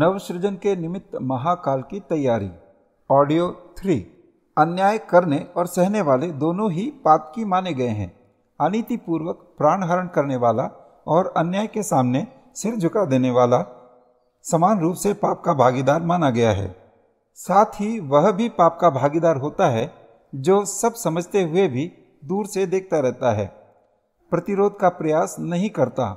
नवसृजन के निमित्त महाकाल की तैयारी ऑडियो थ्री अन्याय करने और सहने वाले दोनों ही की माने गए हैं अनितिपूर्वक प्राणहरण करने वाला और अन्याय के सामने सिर झुका देने वाला समान रूप से पाप का भागीदार माना गया है साथ ही वह भी पाप का भागीदार होता है जो सब समझते हुए भी दूर से देखता रहता है प्रतिरोध का प्रयास नहीं करता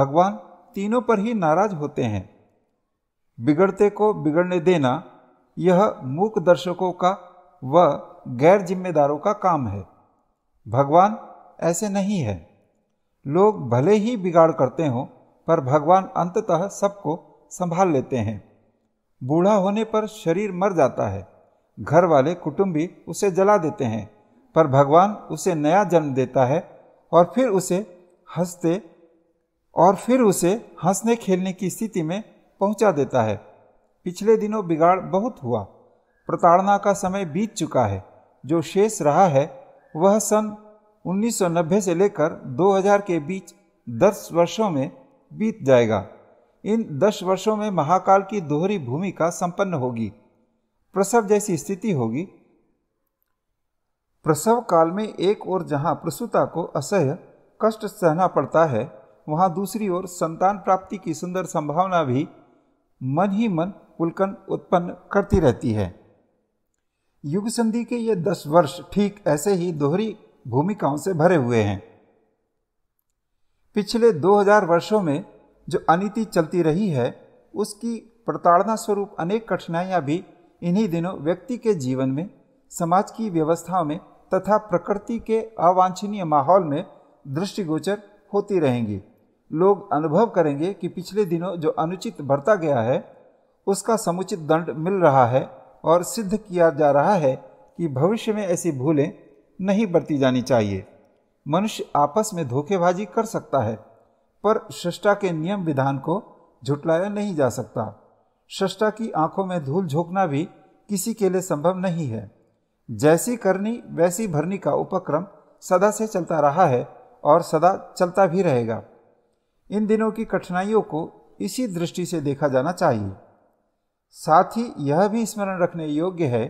भगवान तीनों पर ही नाराज होते हैं बिगड़ते को बिगड़ने देना यह मूक दर्शकों का व गैर जिम्मेदारों का काम है भगवान ऐसे नहीं है लोग भले ही बिगाड़ करते हों पर भगवान अंततः सबको संभाल लेते हैं बूढ़ा होने पर शरीर मर जाता है घर वाले कुटुंबी उसे जला देते हैं पर भगवान उसे नया जन्म देता है और फिर उसे हंसते और फिर उसे हंसने खेलने की स्थिति में पहुंचा देता है पिछले दिनों बिगाड़ बहुत हुआ प्रताड़ना का समय बीत चुका है जो शेष रहा है वह सन 1990 से लेकर 2000 के बीच 10 वर्षों में बीत जाएगा इन 10 वर्षों में महाकाल की दोहरी भूमिका संपन्न होगी प्रसव जैसी स्थिति होगी प्रसव काल में एक ओर जहां प्रसूता को असह्य कष्ट सहना पड़ता है वहां दूसरी ओर संतान प्राप्ति की सुंदर संभावना भी मन ही मन पुलकन उत्पन्न करती रहती है युग संधि के ये दस वर्ष ठीक ऐसे ही दोहरी भूमिकाओं से भरे हुए हैं पिछले 2000 वर्षों में जो अनिति चलती रही है उसकी प्रताड़ना स्वरूप अनेक कठिनाइयाँ भी इन्हीं दिनों व्यक्ति के जीवन में समाज की व्यवस्थाओं में तथा प्रकृति के अवांछनीय माहौल में दृष्टिगोचर होती रहेंगी लोग अनुभव करेंगे कि पिछले दिनों जो अनुचित बरता गया है उसका समुचित दंड मिल रहा है और सिद्ध किया जा रहा है कि भविष्य में ऐसी भूलें नहीं बरती जानी चाहिए मनुष्य आपस में धोखेबाजी कर सकता है पर श्रष्टा के नियम विधान को झुटलाया नहीं जा सकता श्रष्टा की आंखों में धूल झोंकना भी किसी के लिए संभव नहीं है जैसी करनी वैसी भरनी का उपक्रम सदा से चलता रहा है और सदा चलता भी रहेगा इन दिनों की कठिनाइयों को इसी दृष्टि से देखा जाना चाहिए साथ ही यह भी स्मरण रखने योग्य है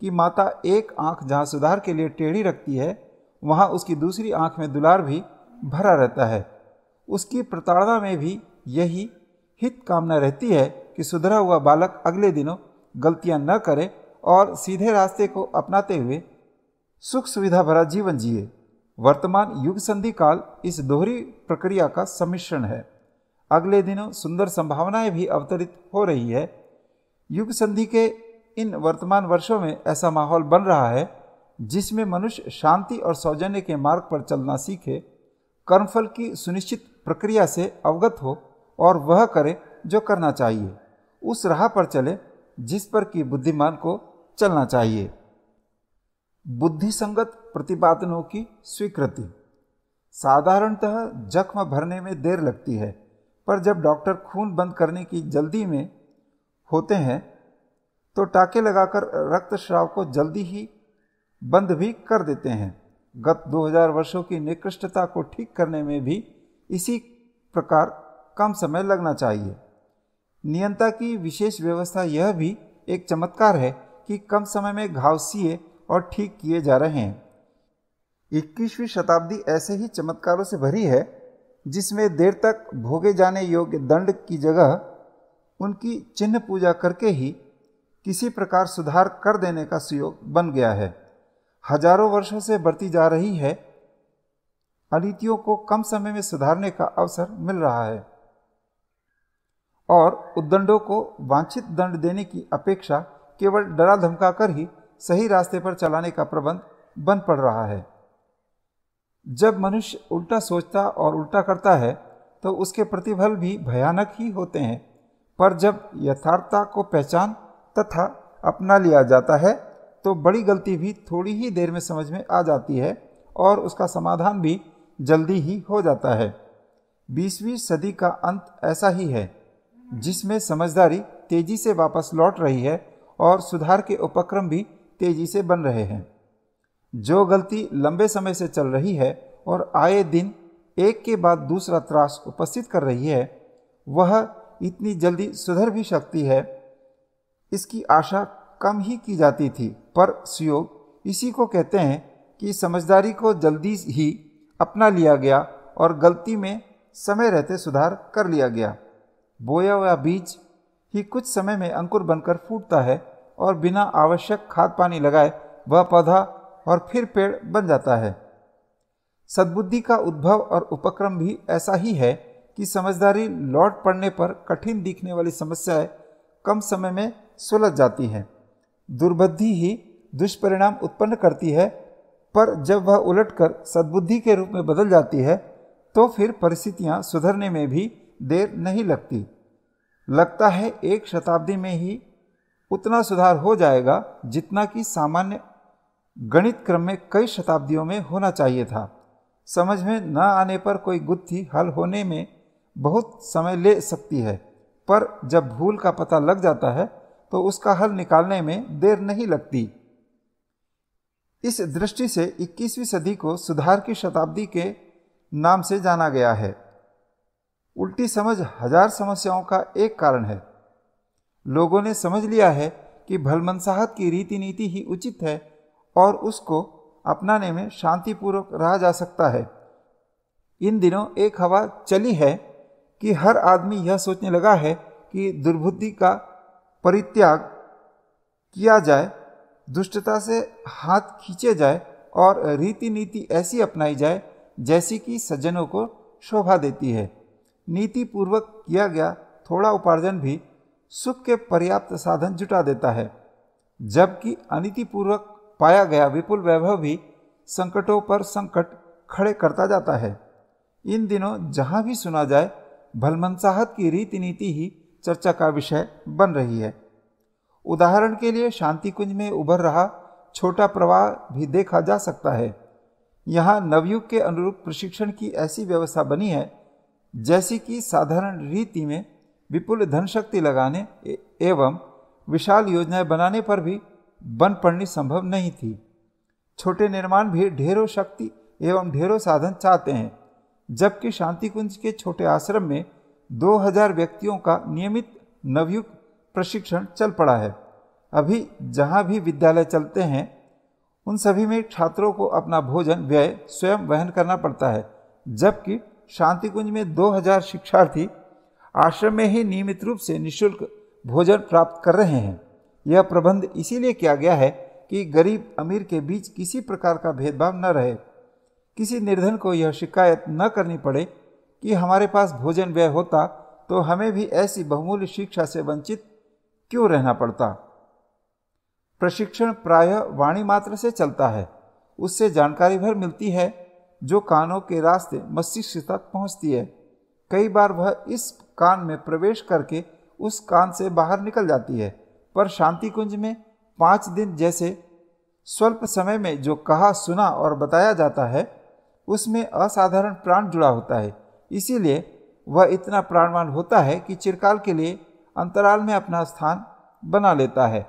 कि माता एक आंख जहां सुधार के लिए टेढ़ी रखती है वहां उसकी दूसरी आंख में दुलार भी भरा रहता है उसकी प्रताड़ना में भी यही हित कामना रहती है कि सुधरा हुआ बालक अगले दिनों गलतियां न करे और सीधे रास्ते को अपनाते हुए सुख सुविधा भरा जीवन जिए वर्तमान युग संधि काल इस दोहरी प्रक्रिया का सम्मिश्रण है अगले दिनों सुंदर संभावनाएं भी अवतरित हो रही है युग संधि के इन वर्तमान वर्षों में ऐसा माहौल बन रहा है जिसमें मनुष्य शांति और सौजन्य के मार्ग पर चलना सीखे कर्मफल की सुनिश्चित प्रक्रिया से अवगत हो और वह करे जो करना चाहिए उस राह पर चले जिस पर कि बुद्धिमान को चलना चाहिए बुद्धि संगत प्रतिपादनों की स्वीकृति साधारणतः जख्म भरने में देर लगती है पर जब डॉक्टर खून बंद करने की जल्दी में होते हैं तो टाके लगाकर रक्तस्राव को जल्दी ही बंद भी कर देते हैं गत 2000 वर्षों की निकृष्टता को ठीक करने में भी इसी प्रकार कम समय लगना चाहिए नियंता की विशेष व्यवस्था यह भी एक चमत्कार है कि कम समय में घाव सीए और ठीक किए जा रहे हैं इक्कीसवीं शताब्दी ऐसे ही चमत्कारों से भरी है जिसमें देर तक भोगे जाने योग्य दंड की जगह उनकी चिन्ह पूजा करके ही किसी प्रकार सुधार कर देने का सुयोग बन गया है हजारों वर्षों से बढ़ती जा रही है अनितियों को कम समय में सुधारने का अवसर मिल रहा है और उद्दंडों को वांछित दंड देने की अपेक्षा केवल डरा धमका कर ही सही रास्ते पर चलाने का प्रबंध बन पड़ रहा है जब मनुष्य उल्टा सोचता और उल्टा करता है तो उसके प्रतिफल भी भयानक ही होते हैं पर जब यथार्थता को पहचान तथा अपना लिया जाता है तो बड़ी गलती भी थोड़ी ही देर में समझ में आ जाती है और उसका समाधान भी जल्दी ही हो जाता है बीसवीं सदी का अंत ऐसा ही है जिसमें समझदारी तेजी से वापस लौट रही है और सुधार के उपक्रम भी तेजी से बन रहे हैं जो गलती लंबे समय से चल रही है और आए दिन एक के बाद दूसरा त्रास उपस्थित कर रही है वह इतनी जल्दी सुधर भी सकती है इसकी आशा कम ही की जाती थी पर सुयोग इसी को कहते हैं कि समझदारी को जल्दी ही अपना लिया गया और गलती में समय रहते सुधार कर लिया गया बोया हुआ बीज ही कुछ समय में अंकुर बनकर फूटता है और बिना आवश्यक खाद पानी लगाए वह पौधा और फिर पेड़ बन जाता है सद्बुद्धि का उद्भव और उपक्रम भी ऐसा ही है कि समझदारी लौट पड़ने पर कठिन दिखने वाली समस्याएं कम समय में सुलझ जाती हैं दुर्बुद्धि ही दुष्परिणाम उत्पन्न करती है पर जब वह उलटकर सद्बुद्धि के रूप में बदल जाती है तो फिर परिस्थितियां सुधरने में भी देर नहीं लगती लगता है एक शताब्दी में ही उतना सुधार हो जाएगा जितना कि सामान्य गणित क्रम में कई शताब्दियों में होना चाहिए था समझ में न आने पर कोई गुत्थी हल होने में बहुत समय ले सकती है पर जब भूल का पता लग जाता है तो उसका हल निकालने में देर नहीं लगती इस दृष्टि से 21वीं सदी को सुधार की शताब्दी के नाम से जाना गया है उल्टी समझ हजार समस्याओं का एक कारण है लोगों ने समझ लिया है कि भलमनसाहत की रीति नीति ही उचित है और उसको अपनाने में शांतिपूर्वक रहा जा सकता है इन दिनों एक हवा चली है कि हर आदमी यह सोचने लगा है कि दुर्बुद्धि का परित्याग किया जाए दुष्टता से हाथ खींचे जाए और रीति नीति ऐसी अपनाई जाए जैसी कि सज्जनों को शोभा देती है नीति पूर्वक किया गया थोड़ा उपार्जन भी सुख के पर्याप्त साधन जुटा देता है जबकि अनितिपूर्वक पाया गया विपुल वैभव भी संकटों पर संकट खड़े करता जाता है इन दिनों जहाँ भी सुना जाए भलमनसाहत की रीति नीति ही चर्चा का विषय बन रही है उदाहरण के लिए शांति कुंज में उभर रहा छोटा प्रवाह भी देखा जा सकता है यहाँ नवयुग के अनुरूप प्रशिक्षण की ऐसी व्यवस्था बनी है जैसी कि साधारण रीति में विपुल धन शक्ति लगाने एवं विशाल योजनाएं बनाने पर भी बन पड़नी संभव नहीं थी छोटे निर्माण भी ढेरों शक्ति एवं ढेरों साधन चाहते हैं जबकि शांति कुंज के छोटे आश्रम में 2000 व्यक्तियों का नियमित नवयुक्त प्रशिक्षण चल पड़ा है अभी जहाँ भी विद्यालय चलते हैं उन सभी में छात्रों को अपना भोजन व्यय स्वयं वहन करना पड़ता है जबकि शांतिकुंज में 2000 शिक्षार्थी आश्रम में ही नियमित रूप से निशुल्क भोजन प्राप्त कर रहे हैं यह प्रबंध इसीलिए किया गया है कि गरीब अमीर के बीच किसी प्रकार का भेदभाव न रहे किसी निर्धन को यह शिकायत न करनी पड़े कि हमारे पास भोजन व्यय होता तो हमें भी ऐसी बहुमूल्य शिक्षा से वंचित क्यों रहना पड़ता प्रशिक्षण प्रायः वाणी मात्र से चलता है उससे जानकारी भर मिलती है जो कानों के रास्ते मस्तिष्क तक पहुंचती है कई बार वह इस कान में प्रवेश करके उस कान से बाहर निकल जाती है पर शांति कुंज में पाँच दिन जैसे स्वल्प समय में जो कहा सुना और बताया जाता है उसमें असाधारण प्राण जुड़ा होता है इसीलिए वह इतना प्राणवान होता है कि चिरकाल के लिए अंतराल में अपना स्थान बना लेता है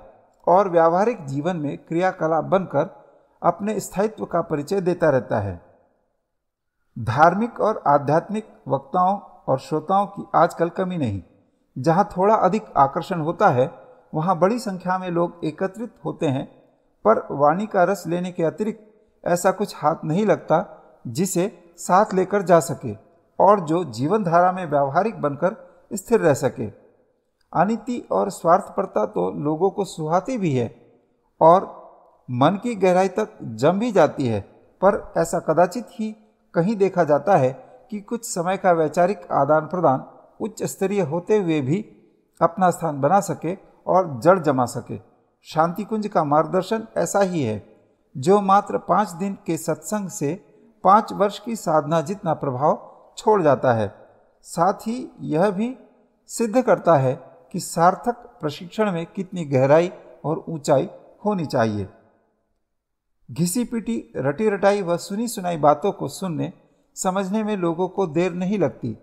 और व्यावहारिक जीवन में क्रियाकलाप बनकर अपने स्थायित्व का परिचय देता रहता है धार्मिक और आध्यात्मिक वक्ताओं और श्रोताओं की आजकल कमी नहीं जहाँ थोड़ा अधिक आकर्षण होता है वहाँ बड़ी संख्या में लोग एकत्रित होते हैं पर वाणी का रस लेने के अतिरिक्त ऐसा कुछ हाथ नहीं लगता जिसे साथ लेकर जा सके और जो जीवन धारा में व्यावहारिक बनकर स्थिर रह सके अनिति और स्वार्थपरता तो लोगों को सुहाती भी है और मन की गहराई तक जम भी जाती है पर ऐसा कदाचित ही कहीं देखा जाता है कि कुछ समय का वैचारिक आदान प्रदान उच्च स्तरीय होते हुए भी अपना स्थान बना सके और जड़ जमा सके शांति कुंज का मार्गदर्शन ऐसा ही है जो मात्र पाँच दिन के सत्संग से पाँच वर्ष की साधना जितना प्रभाव छोड़ जाता है साथ ही यह भी सिद्ध करता है कि सार्थक प्रशिक्षण में कितनी गहराई और ऊंचाई होनी चाहिए घिसी पीटी रटी रटाई व सुनी सुनाई बातों को सुनने समझने में लोगों को देर नहीं लगती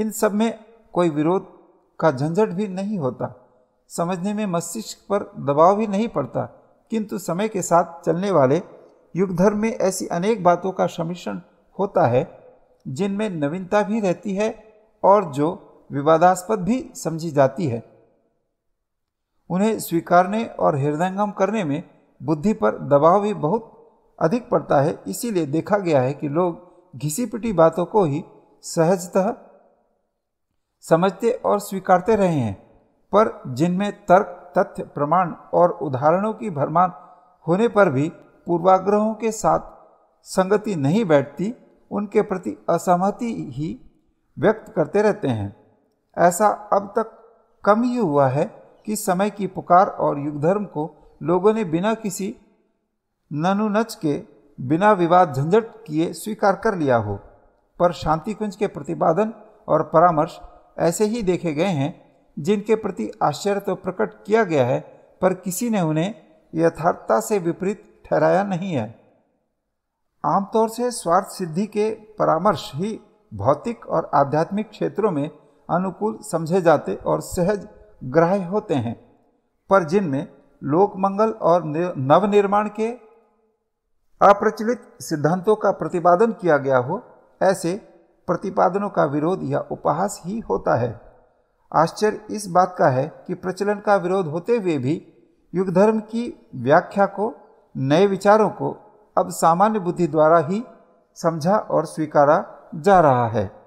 इन सब में कोई विरोध का झंझट भी नहीं होता समझने में मस्तिष्क पर दबाव भी नहीं पड़ता किंतु समय के साथ चलने वाले युगधर में ऐसी अनेक बातों का समिश्रण होता है जिनमें नवीनता भी रहती है और जो विवादास्पद भी समझी जाती है उन्हें स्वीकारने और हृदयंगम करने में बुद्धि पर दबाव भी बहुत अधिक पड़ता है इसीलिए देखा गया है कि लोग घिसी पिटी बातों को ही सहजतः समझते और स्वीकारते रहे हैं पर जिनमें तर्क तथ्य प्रमाण और उदाहरणों की भरमान होने पर भी पूर्वाग्रहों के साथ संगति नहीं बैठती उनके प्रति असहमति ही व्यक्त करते रहते हैं ऐसा अब तक कम ही हुआ है कि समय की पुकार और युग धर्म को लोगों ने बिना किसी ननुनच के बिना विवाद झंझट किए स्वीकार कर लिया हो पर शांति कुंज के प्रतिपादन और परामर्श ऐसे ही देखे गए हैं जिनके प्रति आश्चर्य तो प्रकट किया गया है पर किसी ने उन्हें यथार्थता से विपरीत ठहराया नहीं है आमतौर से स्वार्थ सिद्धि के परामर्श ही भौतिक और आध्यात्मिक क्षेत्रों में अनुकूल समझे जाते और सहज ग्राह्य होते हैं पर जिनमें लोकमंगल और नवनिर्माण के अप्रचलित सिद्धांतों का प्रतिपादन किया गया हो ऐसे प्रतिपादनों का विरोध या उपहास ही होता है आश्चर्य इस बात का है कि प्रचलन का विरोध होते हुए भी युग धर्म की व्याख्या को नए विचारों को अब सामान्य बुद्धि द्वारा ही समझा और स्वीकारा जा रहा है